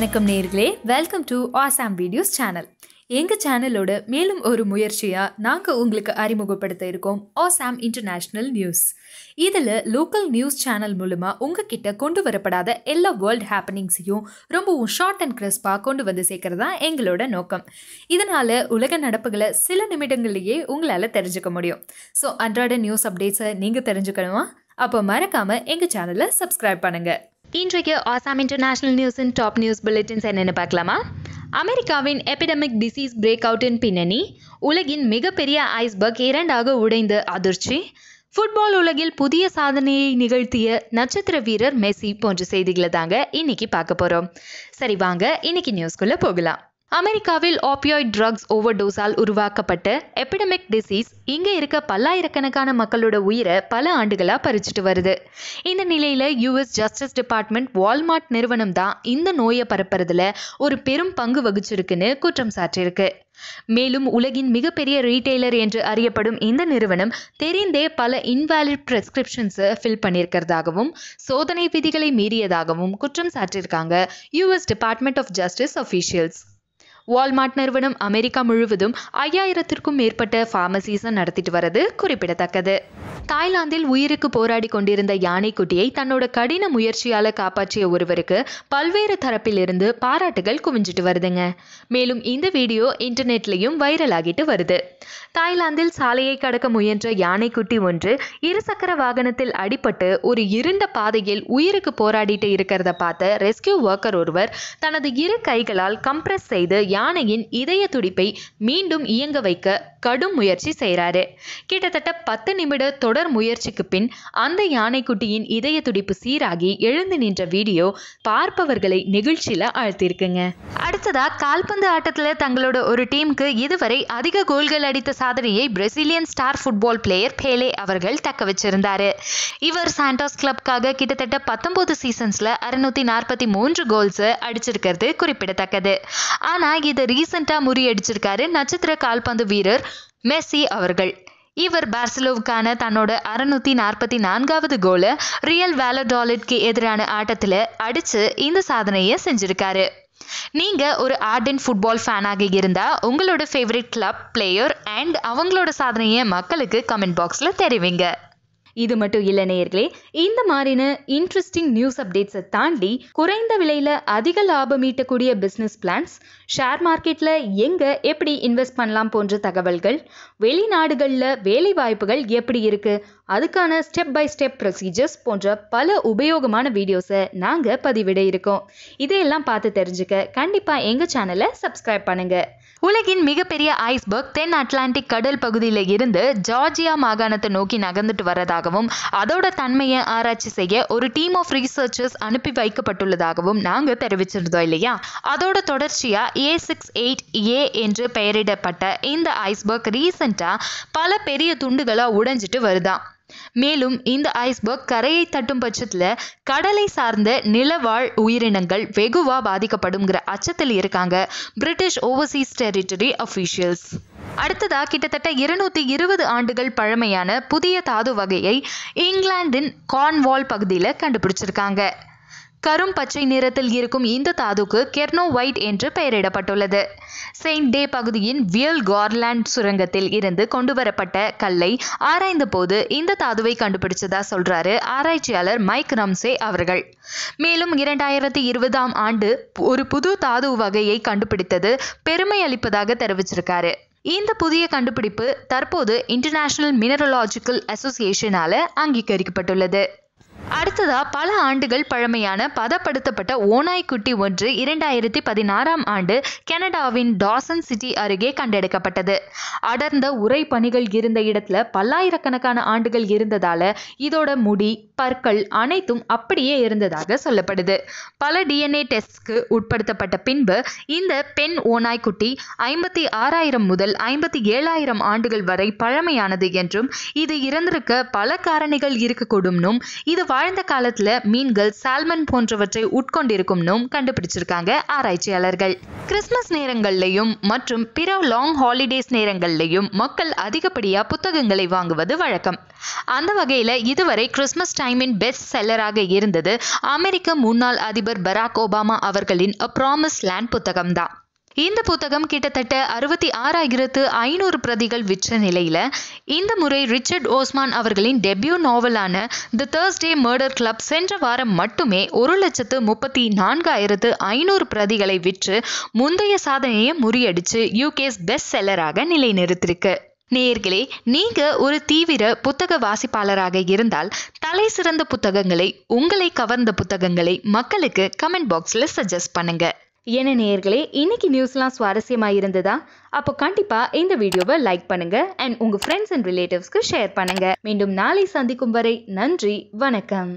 வணக்கம் நேர்களே welcome to Assam videos channel எங்கள் சேனலோட மேலும் ஒரு முயற்சியாக நாங்கள் உங்களுக்கு அறிமுகப்படுத்த இருக்கோம் ஆசாம் இன்டர்நேஷ்னல் நியூஸ் இதில் லோக்கல் நியூஸ் சேனல் மூலமாக உங்ககிட்ட கொண்டு வரப்படாத எல்லா வேர்ல்ட் ஹேப்பனிங்ஸையும் ரொம்பவும் ஷார்ட் அண்ட் கிறிஸ்பாக கொண்டு வந்து சேர்க்கறது தான் எங்களோட நோக்கம் இதனால் உலக நடப்புகளை சில நிமிடங்கள்லேயே உங்களால் தெரிஞ்சுக்க முடியும் ஸோ அன்றாட நியூஸ் அப்டேட்ஸை நீங்கள் தெரிஞ்சுக்கணுமா அப்போ மறக்காமல் எங்கள் சேனலை சப்ஸ்கிரைப் பண்ணுங்கள் இன்றைக்கு ஆசாம் இன்டர்நேஷனல் நியூஸின் டாப் நியூஸ் புல்லட்டின்ஸ் என்னென்னு பார்க்கலாமா அமெரிக்காவின் எபிடமிக் டிசீஸ் பிரேக் அவுட்டின் பின்னணி உலகின் மிகப்பெரிய ஐஸ்பர்க் இரண்டாக உடைந்து அதிர்ச்சி ஃபுட்பால் உலகில் புதிய சாதனையை நிகழ்த்திய நட்சத்திர வீரர் மெஸ்ஸி போன்ற செய்திகளை தாங்க இன்னைக்கு பார்க்க போகிறோம் சரி வாங்க இன்னைக்கு நியூஸ்குள்ளே போகலாம் அமெரிக்காவில் ஆப்பியாய்ட் ட்ரக்ஸ் ஓவர்டோஸால் உருவாக்கப்பட்ட எபிடமிக் டிசீஸ் இங்கே இருக்க பல்லாயிரக்கணக்கான மக்களோட உயிரை பல ஆண்டுகளாக பறிச்சுட்டு வருது இந்த நிலையில் யூஎஸ் ஜஸ்டிஸ் டிபார்ட்மெண்ட் வால்மார்ட் நிறுவனம் தான் இந்த நோயை பரப்புறதுல ஒரு பெரும் பங்கு வகிச்சிருக்குன்னு குற்றம் சாட்டியிருக்கு மேலும் உலகின் மிகப்பெரிய ரீட்டைலர் என்று அறியப்படும் இந்த நிறுவனம் தெரிந்தே பல இன்வாலிட் பிரெஸ்கிரிப்ஷன்ஸை ஃபில் பண்ணியிருக்கிறதாகவும் சோதனை விதிகளை மீறியதாகவும் குற்றம் சாட்டியிருக்காங்க US department of justice officials Walmart நிறுவனம் அமெரிக்கா முழுவதும் ஐயாயிரத்திற்கும் மேற்பட்ட ஃபார்மசிஸை நடத்திட்டு வரது குறிப்பிடத்தக்கது தாய்லாந்தில் உயிருக்கு போராடி கொண்டிருந்த குட்டியை தன்னோட கடின முயற்சியால காப்பாற்றிய ஒருவருக்கு பல்வேறு தரப்பிலிருந்து பாராட்டுகள் குவிஞ்சிட்டு வருதுங்க மேலும் இந்த வீடியோ இன்டர்நெட்லயும் வைரல் ஆகிட்டு வருது தாய்லாந்தில் சாலையை கடக்க முயன்ற யானைக்குட்டி ஒன்று இருசக்கர வாகனத்தில் அடிபட்டு ஒரு இருண்ட பாதையில் உயிருக்கு போராடிட்டு இருக்கிறத பார்த்த ரெஸ்கியூ ஒர்க்கர் ஒருவர் தனது இரு கைகளால் கம்ப்ரஸ் செய்து யானையின் இதய துடிப்பை மீண்டும் இயங்க வைக்க கடும் முயற்சி செய்கிறாரு கிட்டத்தட்ட பத்து நிமிட தொடர் தொடர் முயற்சிக்கு பின் அந்த யானைக்குட்டியின் இதய துடிப்பு சீராகி எழுந்து நின்ற வீடியோ பார்ப்பவர்களை நெகிழ்ச்சியில ஆழ்த்திருக்குங்க அடுத்ததா கால்பந்து ஆட்டத்துல தங்களோட ஒரு டீமுக்கு இதுவரை அதிக கோல்கள் அடித்த சாதனையை Brazilian star football player Pele அவர்கள் தக்க வச்சிருந்தாரு இவர் சாண்டோஸ் கிளப்காக கிட்டத்தட்ட பத்தொன்பது சீசன்ஸ்ல அறுநூத்தி நாற்பத்தி மூன்று கோல்ஸ் அடிச்சிருக்கிறது குறிப்பிடத்தக்கது ஆனா இதை ரீசெண்டா முறியடிச்சிருக்காரு நட்சத்திர கால்பந்து வீரர் மெஸ்ஸி அவர்கள் இவர் பார்சலோவுக்கான தன்னோட அறுநூத்தி நாற்பத்தி நான்காவது கோல ரியல் வேலடாலிட்க்கு எதிரான ஆட்டத்தில் அடிச்சு இந்த சாதனையை செஞ்சிருக்காரு நீங்க ஒரு ஆர்டன் ஃபுட்பால் ஃபேனாக இருந்தா உங்களோட ஃபேவரட் கிளப் பிளேயர் அண்ட் அவங்களோட சாதனையை மக்களுக்கு கமெண்ட் பாக்ஸ்ல தெரிவிங்க இது மட்டும் இல்லை நேயர்களே இந்த மாதிரின இன்ட்ரெஸ்டிங் நியூஸ் அப்டேட்ஸை தாண்டி குறைந்த விலையில் அதிக லாபம் ஈட்டக்கூடிய பிஸ்னஸ் பிளான்ஸ் ஷேர் மார்க்கெட்டில் எங்கே எப்படி இன்வெஸ்ட் பண்ணலாம் போன்ற தகவல்கள் வெளிநாடுகளில் வேலை வாய்ப்புகள் எப்படி இருக்குது அதுக்கான ஸ்டெப் பை ஸ்டெப் ப்ரொசீஜர்ஸ் போன்ற பல உபயோகமான வீடியோஸை நாங்கள் பதிவிட இருக்கோம் இதையெல்லாம் பார்த்து தெரிஞ்சுக்க கண்டிப்பாக எங்கள் சேனலை சப்ஸ்கிரைப் பண்ணுங்கள் உலகின் மிகப்பெரிய ஐஸ்பர்க் தென் அட்லாண்டிக் கடல் பகுதியில் இருந்து ஜார்ஜியா மாகாணத்தை நோக்கி நகர்ந்துட்டு வரதாகவும் அதோட தன்மையை ஆராய்ச்சி செய்ய ஒரு டீம் ஆஃப் ரிசர்ச்சர்ஸ் அனுப்பி வைக்கப்பட்டுள்ளதாகவும் நாங்கள் தெரிவிச்சிருந்தோம் இல்லையா அதோட தொடர்ச்சியா ஏ சிக்ஸ் எயிட் ஏ என்று பெயரிடப்பட்ட இந்த ஐஸ்பர்க் ரீசெண்டாக பல பெரிய துண்டுகளாக உடைஞ்சிட்டு வருதான் மேலும் இந்த ஐஸ்பர்க் கரையை தட்டும் பட்சத்தில் கடலை சார்ந்த நிலவாழ் உயிரினங்கள் வெகுவாக பாதிக்கப்படுங்கிற அச்சத்தில் இருக்காங்க பிரிட்டிஷ் ஓவர்சீஸ் டெரிட்டரி அஃபீஷியல்ஸ் அடுத்ததா கிட்டத்தட்ட இருநூத்தி இருபது ஆண்டுகள் பழமையான புதிய தாது வகையை இங்கிலாந்தின் கார்ன்வால் பகுதியில் கண்டுபிடிச்சிருக்காங்க கரும் பச்சை நிறத்தில் இருக்கும் இந்த தாதுக்கு கெர்னோ ஒயிட் என்று பெயரிடப்பட்டுள்ளது செயின்ட் டே பகுதியின் வியல் கார்லாண்ட் சுரங்கத்தில் இருந்து கொண்டுவரப்பட்ட கல்லை ஆராய்ந்த போது இந்த தாதுவை கண்டுபிடிச்சதா சொல்றாரு ஆராய்ச்சியாளர் மைக் ரம்சே அவர்கள் மேலும் இரண்டாயிரத்தி இருபதாம் ஆண்டு ஒரு புது தாது வகையை கண்டுபிடித்தது பெருமை அளிப்பதாக தெரிவிச்சிருக்காரு இந்த புதிய கண்டுபிடிப்பு தற்போது இன்டர்நேஷனல் மினரலாஜிக்கல் அசோசியேஷனால அங்கீகரிக்கப்பட்டுள்ளது அடுத்ததா பல ஆண்டுகள் பழமையான பதப்படுத்தப்பட்ட ஓனாய்க்குட்டி ஒன்று இரண்டாயிரத்தி பதினாறாம் ஆண்டு கனடாவின் டாசன் சிட்டி அருகே கண்டெடுக்கப்பட்டது அடர்ந்த உரை பணிகள் இருந்த இடத்துல பல்லாயிரக்கணக்கான ஆண்டுகள் இருந்ததால இதோட முடி பற்கள் அனைத்தும் அப்படியே இருந்ததாக சொல்லப்படுது பல டிஎன்ஏ டெஸ்ட்க்கு உட்படுத்தப்பட்ட பின்பு இந்த பெண் ஓனாய்க்குட்டி ஐம்பத்தி ஆறாயிரம் முதல் ஐம்பத்தி ஏழாயிரம் ஆண்டுகள் வரை பழமையானது என்றும் இது இறந்திருக்க பல காரணிகள் இருக்கக்கூடும்னும் இது வாழ்ந்த காலத்துல மீன்கள் சால்மன் போன்றவற்றை உட்கொண்டிருக்கும்னும் கண்டுபிடிச்சிருக்காங்க ஆராய்ச்சியாளர்கள் கிறிஸ்மஸ் நேரங்கள்லையும் மற்றும் பிற லாங் ஹாலிடேஸ் நேரங்கள்லையும் மக்கள் அதிகப்படியாக புத்தகங்களை வாங்குவது வழக்கம் அந்த வகையில் இதுவரை கிறிஸ்மஸ் டைமின் பெஸ்ட் செல்லராக இருந்தது அமெரிக்க முன்னாள் அதிபர் பராக் ஒபாமா அவர்களின் அ ப்ராமிஸ் லேண்ட் புத்தகம்தான் இந்த புத்தகம் கிட்டத்தட்ட அறுபத்தி ஆறாயிரத்து ஐநூறு பிரதிகள் விற்ற நிலையில இந்த முறை ரிச்சர்ட் ஓஸ்மான் அவர்களின் டெபியூ நாவலான தி தேர்ஸ்டே மர்டர் கிளப் சென்ற வாரம் மட்டுமே ஒரு லட்சத்து முப்பத்தி நான்காயிரத்து ஐநூறு பிரதிகளை விற்று முந்தைய சாதனையை முறியடிச்சு யூகேஸ் பெஸ்ட் செல்லராக நிலைநிறுத்திருக்கு நேர்களே நீங்க ஒரு தீவிர புத்தக வாசிப்பாளராக இருந்தால் தலை சிறந்த புத்தகங்களை உங்களை கவர்ந்த புத்தகங்களை மக்களுக்கு கமெண்ட் பாக்ஸ்ல சஜஸ்ட் பண்ணுங்க என்ன நேயர்களே இன்னைக்கு நியூஸ்லாம் சுவாரஸ்யமாக இருந்ததா அப்போ கண்டிப்பாக இந்த வீடியோவை லைக் பண்ணுங்க அண்ட் உங்கள் ஃப்ரெண்ட்ஸ் அண்ட் ரிலேட்டிவ்ஸ்க்கு ஷேர் பண்ணுங்க மீண்டும் நாளை சந்திக்கும் வரை நன்றி வணக்கம்